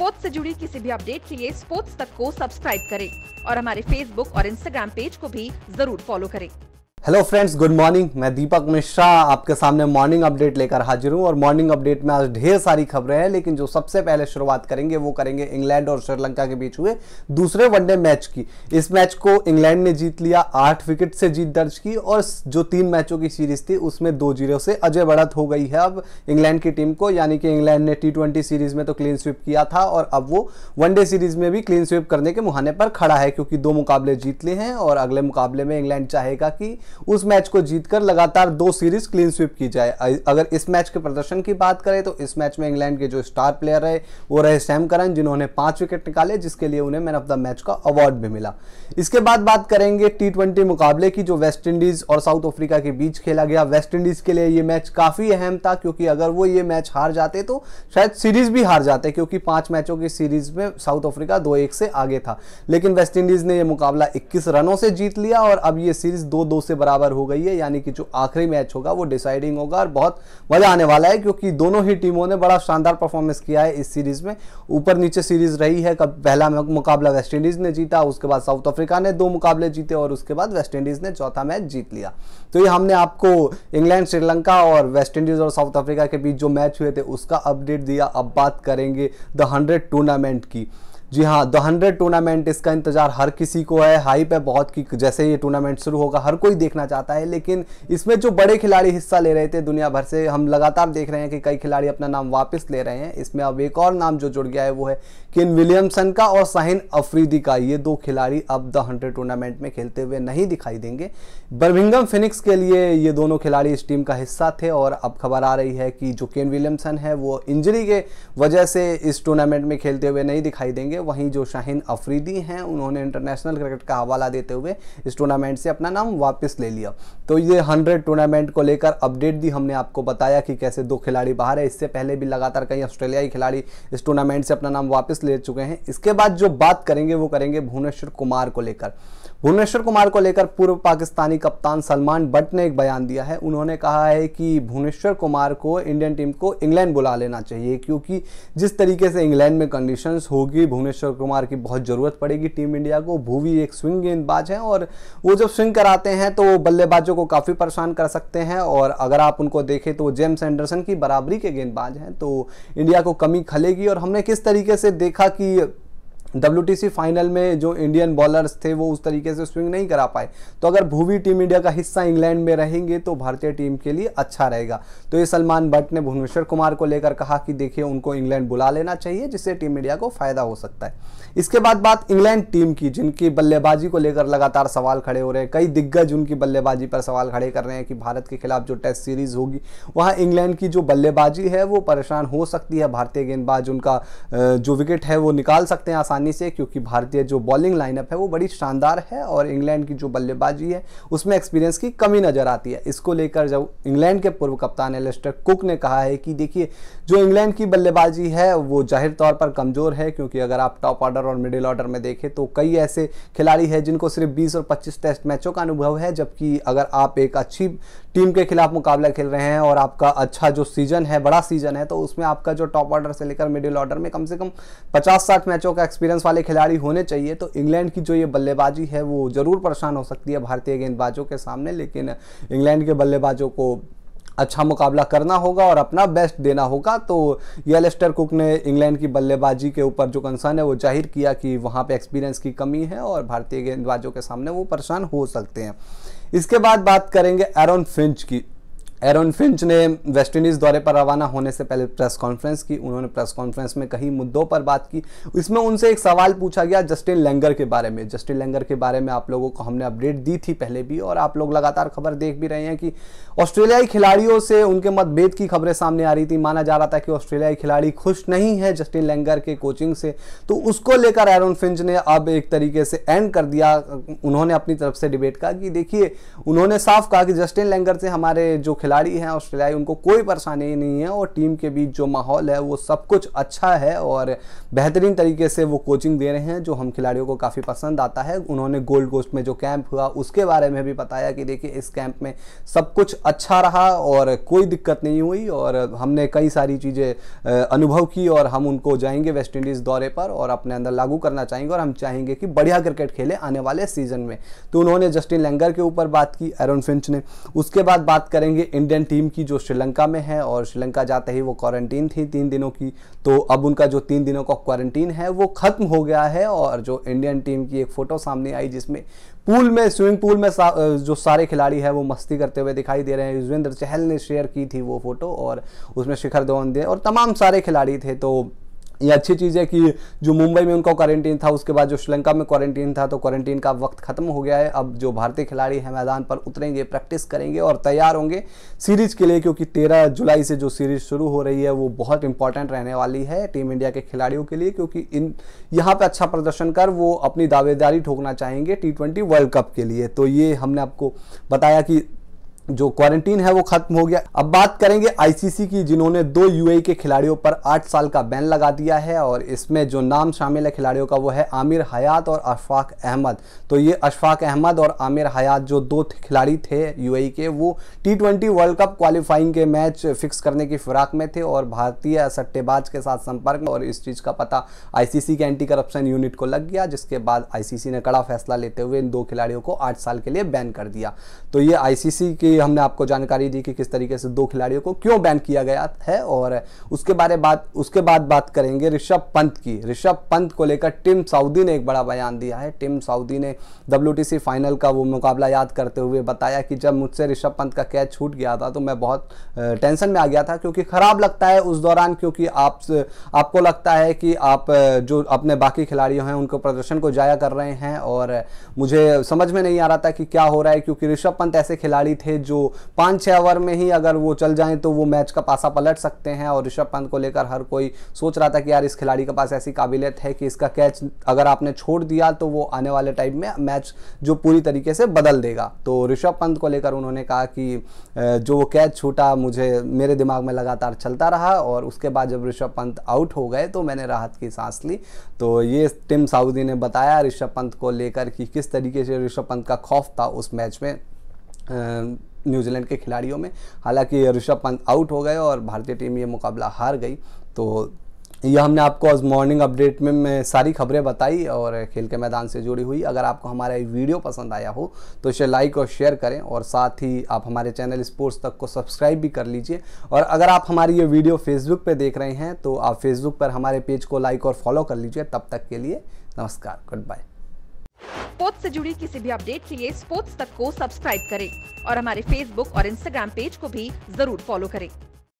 sports से जुड़ी किसी भी अपडेट के लिए स्पोर्ट्स तक को सब्सक्राइब करें और हमारे फेसबुक और इंस्टाग्राम पेज को भी जरूर फॉलो करें हेलो फ्रेंड्स गुड मॉर्निंग मैं दीपक मिश्रा आपके सामने मॉर्निंग अपडेट लेकर हाजिर हूं और मॉर्निंग अपडेट में आज ढेर सारी खबरें हैं लेकिन जो सबसे पहले शुरुआत करेंगे वो करेंगे इंग्लैंड और श्रीलंका के बीच हुए दूसरे वनडे मैच की इस मैच को इंग्लैंड ने जीत लिया आठ विकेट से जीत दर्ज की और जो तीन मैचों की सीरीज थी उसमें दो जीरो से अजय बढ़त हो गई है अब इंग्लैंड की टीम को यानी कि इंग्लैंड ने टी सीरीज में तो क्लीन स्वीप किया था और अब वो वनडे सीरीज में भी क्लीन स्वीप करने के मुहाने पर खड़ा है क्योंकि दो मुकाबले जीत लिए हैं और अगले मुकाबले में इंग्लैंड चाहेगा कि उस मैच को जीतकर लगातार दो सीरीज क्लीन स्वीप की जाए अगर इस मैच के प्रदर्शन की बात करें तो इस मैच में इंग्लैंड के जो स्टार प्लेयर रहे वो रहे सैम करन जिन्होंने पांच विकेट निकाले जिसके लिए उन्हें मैन ऑफ द मैच का अवार्ड भी मिला इसके बाद बात करेंगे टी मुकाबले की जो वेस्ट इंडीज़ और साउथ अफ्रीका के बीच खेला गया वेस्ट इंडीज़ के लिए ये मैच काफ़ी अहम था क्योंकि अगर वो ये मैच हार जाते तो शायद सीरीज़ भी हार जाते क्योंकि पांच मैचों की सीरीज़ में साउथ अफ्रीका दो एक से आगे था लेकिन वेस्ट इंडीज़ ने यह मुकाबला इक्कीस रनों से जीत लिया और अब यह सीरीज़ दो दो से बराबर हो गई है यानी कि जो आखिरी मैच होगा वो डिसाइडिंग होगा और बहुत मज़ा आने वाला है क्योंकि दोनों ही टीमों ने बड़ा शानदार परफॉर्मेंस किया है इस सीरीज़ में ऊपर नीचे सीरीज़ रही है कब पहला मुकाबला वेस्ट इंडीज़ ने जीता उसके बाद साउथ अफ्रीका ने दो मुकाबले जीते और उसके बाद वेस्ट इंडीज़ ने चौथा मैच जीत लिया तो ये हमने आपको इंग्लैंड श्रीलंका और वेस्ट इंडीज़ और साउथ अफ्रीका के बीच जो मैच हुए थे उसका अपडेट दिया अब बात करेंगे द हंड्रेड टूर्नामेंट की जी हाँ द हंड्रेड टूर्नामेंट इसका इंतजार हर किसी को है हाइप है बहुत कि जैसे ये टूर्नामेंट शुरू होगा हर कोई देखना चाहता है लेकिन इसमें जो बड़े खिलाड़ी हिस्सा ले रहे थे दुनिया भर से हम लगातार देख रहे हैं कि कई खिलाड़ी अपना नाम वापस ले रहे हैं इसमें अब एक और नाम जो जुड़ गया है वो है किन विलियमसन का और साहिन अफरीदी का ये दो खिलाड़ी अब द हंड्रेड टूर्नामेंट में खेलते हुए नहीं दिखाई देंगे बर्मिंगम फिनिक्स के लिए ये दोनों खिलाड़ी इस टीम का हिस्सा थे और अब खबर आ रही है कि जो केन विलियमसन है वो इंजरी के वजह से इस टूर्नामेंट में खेलते हुए नहीं दिखाई देंगे वहीं जो शाहीन अफरीदी हैं उन्होंने इंटरनेशनल क्रिकेट का हवाला देते हुए इस टूर्नामेंट से अपना नाम वापस ले लिया तो ये हंड्रेड टूर्नामेंट को लेकर अपडेट भी हमने आपको बताया कि कैसे दो खिलाड़ी बाहर है इससे पहले भी लगातार कई ऑस्ट्रेलियाई खिलाड़ी इस टूर्नामेंट से अपना नाम वापस ले चुके हैं इसके बाद जो बात करेंगे वो करेंगे भुवनेश्वर कुमार को लेकर भुवनेश्वर कुमार को लेकर पूर्व पाकिस्तानी कप्तान सलमान बट ने एक बयान दिया है उन्होंने कहा है कि भुवनेश्वर कुमार को इंडियन टीम को इंग्लैंड बुला लेना चाहिए क्योंकि जिस तरीके से इंग्लैंड में कंडीशंस होगी भुवनेश्वर भुवनेश्वर कुमार की बहुत ज़रूरत पड़ेगी टीम इंडिया को भूवी एक स्विंग गेंदबाज हैं और वो जब स्विंग कराते हैं तो बल्लेबाजों को काफ़ी परेशान कर सकते हैं और अगर आप उनको देखें तो जेम्स एंडरसन की बराबरी के गेंदबाज हैं तो इंडिया को कमी खलेगी और हमने किस तरीके से देखा कि डब्ल्यू फाइनल में जो इंडियन बॉलर्स थे वो उस तरीके से स्विंग नहीं करा पाए तो अगर भूवी टीम इंडिया का हिस्सा इंग्लैंड में रहेंगे तो भारतीय टीम के लिए अच्छा रहेगा तो ये सलमान भट्ट ने भुवनेश्वर कुमार को लेकर कहा कि देखिए उनको इंग्लैंड बुला लेना चाहिए जिससे टीम इंडिया को फायदा हो सकता है इसके बाद बात इंग्लैंड टीम की जिनकी बल्लेबाजी को लेकर लगातार सवाल खड़े हो रहे हैं कई दिग्गज उनकी बल्लेबाजी पर सवाल खड़े कर रहे हैं कि भारत के खिलाफ जो टेस्ट सीरीज होगी वहाँ इंग्लैंड की जो बल्लेबाजी है वो परेशान हो सकती है भारतीय गेंदबाज उनका जो विकेट है वो निकाल सकते हैं आसान आसानी से क्योंकि भारतीय जो बॉलिंग लाइनअप है वो बड़ी शानदार है और इंग्लैंड की जो बल्लेबाजी है उसमें एक्सपीरियंस की कमी नज़र आती है इसको लेकर जब इंग्लैंड के पूर्व कप्तान एलेस्टर कुक ने कहा है कि देखिए जो इंग्लैंड की बल्लेबाजी है वो जाहिर तौर पर कमज़ोर है क्योंकि अगर आप टॉप ऑर्डर और मिडिल ऑर्डर में देखें तो कई ऐसे खिलाड़ी हैं जिनको सिर्फ बीस और पच्चीस टेस्ट मैचों का अनुभव है जबकि अगर आप एक अच्छी टीम के खिलाफ मुकाबला खेल रहे हैं और आपका अच्छा जो सीजन है बड़ा सीजन है तो उसमें आपका जो टॉप ऑर्डर से लेकर मिडिल ऑर्डर में कम से कम पचास साठ मैचों का एक्सपीरियंस एक्सपीरियंस वाले खिलाड़ी होने चाहिए तो इंग्लैंड की जो ये बल्लेबाजी है वो ज़रूर परेशान हो सकती है भारतीय गेंदबाजों के सामने लेकिन इंग्लैंड के बल्लेबाजों को अच्छा मुकाबला करना होगा और अपना बेस्ट देना होगा तो येलेस्टर कुक ने इंग्लैंड की बल्लेबाजी के ऊपर जो कंसर्न है वो जाहिर किया कि वहाँ पे एक्सपीरियंस की कमी है और भारतीय गेंदबाजों के सामने वो परेशान हो सकते हैं इसके बाद बात करेंगे एरोन फिंच की एरन फिंच ने वेस्टइंडीज़ दौरे पर रवाना होने से पहले प्रेस कॉन्फ्रेंस की उन्होंने प्रेस कॉन्फ्रेंस में कई मुद्दों पर बात की इसमें उनसे एक सवाल पूछा गया जस्टिन लैंगर के बारे में जस्टिन लैंगर के बारे में आप लोगों को हमने अपडेट दी थी पहले भी और आप लोग लगातार खबर देख भी रहे हैं कि ऑस्ट्रेलियाई खिलाड़ियों से उनके मतभेद की खबरें सामने आ रही थी माना जा रहा था कि ऑस्ट्रेलियाई खिलाड़ी खुश नहीं है जस्टिन लैंगर के कोचिंग से तो उसको लेकर एरन फिंच ने अब एक तरीके से एंड कर दिया उन्होंने अपनी तरफ से डिबेट कहा कि देखिए उन्होंने साफ कहा कि जस्टिन लैंगर से हमारे जो खिलाड़ी खिलाड़ी हैं ऑस्ट्रेलियाई उनको कोई परेशानी नहीं है और टीम के बीच जो माहौल है वो सब कुछ अच्छा है और बेहतरीन तरीके से वो कोचिंग दे रहे हैं जो हम खिलाड़ियों को काफ़ी पसंद आता है उन्होंने गोल्ड कोस्ट में जो कैंप हुआ उसके बारे में भी बताया कि देखिए इस कैंप में सब कुछ अच्छा रहा और कोई दिक्कत नहीं हुई और हमने कई सारी चीज़ें अनुभव की और हम उनको जाएंगे वेस्ट इंडीज़ दौरे पर और अपने अंदर लागू करना चाहेंगे और हम चाहेंगे कि बढ़िया क्रिकेट खेले आने वाले सीजन में तो उन्होंने जस्टिन लैंगर के ऊपर बात की एरोन फिंच ने उसके बाद बात करेंगे इंडियन टीम की जो श्रीलंका में है और श्रीलंका जाते ही वो क्वारंटीन थी तीन दिनों की तो अब उनका जो तीन दिनों का क्वारंटीन है वो ख़त्म हो गया है और जो इंडियन टीम की एक फ़ोटो सामने आई जिसमें पूल में स्विमिंग पूल में सा, जो सारे खिलाड़ी हैं वो मस्ती करते हुए दिखाई दे रहे हैं युजवेंद्र चहल ने शेयर की थी वो फ़ोटो और उसमें शिखर धवन दे और तमाम सारे खिलाड़ी थे तो ये अच्छी चीज़ है कि जो मुंबई में उनका क्वारंटीन था उसके बाद जो श्रीलंका में क्वारंटीन था तो क्वारंटीन का वक्त खत्म हो गया है अब जो भारतीय खिलाड़ी हैं मैदान पर उतरेंगे प्रैक्टिस करेंगे और तैयार होंगे सीरीज के लिए क्योंकि 13 जुलाई से जो सीरीज शुरू हो रही है वो बहुत इंपॉर्टेंट रहने वाली है टीम इंडिया के खिलाड़ियों के लिए क्योंकि इन यहाँ पर अच्छा प्रदर्शन कर वो अपनी दावेदारी ठोकना चाहेंगे टी वर्ल्ड कप के लिए तो ये हमने आपको बताया कि जो क्वारंटीन है वो खत्म हो गया अब बात करेंगे आईसीसी की जिन्होंने दो यूएई e के खिलाड़ियों पर आठ साल का बैन लगा दिया है और इसमें जो नाम शामिल है खिलाड़ियों का वो है आमिर हयात और अशफाक अहमद तो ये अशफाक अहमद और आमिर हयात जो दो खिलाड़ी थे यूएई e के वो टी वर्ल्ड कप क्वालिफाइंग के मैच फिक्स करने की फिराक में थे और भारतीय सट्टेबाज के साथ संपर्क और इस चीज़ का पता आईसीसी के एंटी करप्शन यूनिट को लग गया जिसके बाद आईसीसी ने कड़ा फैसला लेते हुए इन दो खिलाड़ियों को आठ साल के लिए बैन कर दिया तो ये आईसीसी की हमने आपको जानकारी दी कि किस तरीके से दो खिलाड़ियों को क्यों बैन किया गया है और उसके बारे बात उसके बाद बात करेंगे ऋषभ पंत की ऋषभ पंत को लेकर टिम साउदी ने एक बड़ा बयान दिया है टिम साउदी ने डब्ल्यू फाइनल का वो मुकाबला याद करते हुए बताया कि जब मुझसे ऋषभ पंत का कैच छूट गया था तो मैं बहुत टेंशन में आ गया था क्योंकि ख़राब लगता है उस दौरान क्योंकि आप आपको लगता है कि आप जो अपने बाकी खिलाड़ियों हैं उनको प्रदर्शन को जाया कर रहे हैं और मुझे समझ में नहीं आ रहा था कि क्या हो रहा है क्योंकि ऋषभ पंत ऐसे खिलाड़ी थे जो पाँच छः ओवर में ही अगर वो चल जाएं तो वो मैच का पासा पलट सकते हैं और ऋषभ पंत को लेकर हर कोई सोच रहा था कि यार इस खिलाड़ी के पास ऐसी काबिलियत है कि इसका कैच अगर आपने छोड़ दिया तो वो आने वाले टाइम में मैच जो पूरी तरीके से बदल देगा तो ऋषभ पंत को लेकर उन्होंने कहा कि जो वो कैच छूटा मुझे मेरे दिमाग में लगातार चलता रहा और उसके बाद जब ऋषभ पंत आउट हो गए तो मैंने राहत की सांस ली तो ये टिम साउदी ने बताया ऋषभ पंत को लेकर कि किस तरीके से ऋषभ पंत का खौफ था उस मैच में न्यूजीलैंड के खिलाड़ियों में हालांकि ऋषभ पंत आउट हो गए और भारतीय टीम ये मुकाबला हार गई तो यह हमने आपको आज मॉर्निंग अपडेट में मैं सारी खबरें बताई और खेल के मैदान से जुड़ी हुई अगर आपको हमारा ये वीडियो पसंद आया हो तो इसे लाइक और शेयर करें और साथ ही आप हमारे चैनल स्पोर्ट्स तक को सब्सक्राइब भी कर लीजिए और अगर आप हमारी ये वीडियो फेसबुक पे देख रहे हैं तो आप फेसबुक पर हमारे पेज को लाइक और फॉलो कर लीजिए तब तक के लिए नमस्कार गुड बाय स्पोर्ट्स से जुड़ी किसी भी अपडेट के लिए स्पोर्ट्स तक को सब्सक्राइब करें और हमारे फेसबुक और इंस्टाग्राम पेज को भी जरूर फॉलो करें